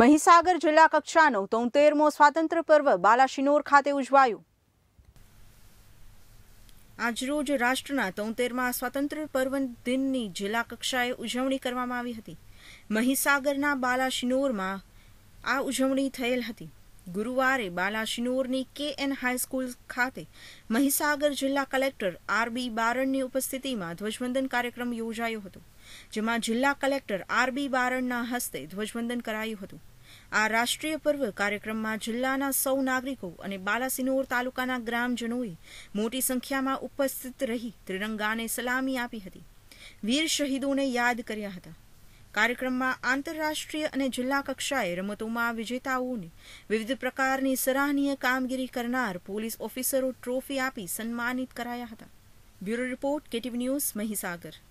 મહીસાગર જિલ્લા કક્ષાનો તોતેરમો સ્વાતંત્ર્ય પર્વ બાલાશિનોર ખાતે ઉજવાયો આજરોજ રાષ્ટ્રના તોતેરમા સ્વાતંત્ર્ય પર્વ દિનની જિલ્લા કક્ષાએ ઉજવણી કરવામાં આવી હતી મહીસાગરના બાલાશિનોરમાં આ ઉજવણી થયેલ હતી ગુરુવારે બાલાશિનોરની કે એન હાઈસ્કૂલ ખાતે મહીસાગર જિલ્લા કલેક્ટર આરબી બારણની ઉપસ્થિતિમાં ધ્વજવંદન કાર્યક્રમ યોજાયો હતો જેમાં જિલ્લા કલેક્ટર આરબી બારણના હસ્તે ધ્વજવંદન કરાયું હતું આ રાષ્ટ્રીય પર્વ કાર્યક્રમમાં જિલ્લાના સૌ નાગરિકો અને બાલાસિનોર તાલુકાના ગ્રામજનોએ મોટી સંખ્યામાં ઉપસ્થિત રહી ત્રિરંગાને સલામી આપી હતી વીર શહીદોને યાદ કર્યા હતા કાર્યક્રમમાં આંતરરાષ્ટ્રીય અને જિલ્લા કક્ષાએ રમતોમાં વિજેતાઓને વિવિધ પ્રકારની સરાહનીય કામગીરી કરનાર પોલીસ ઓફિસરો ટ્રોફી આપી સન્માનિત કરાયા હતા bureau report KTV news Mahisagar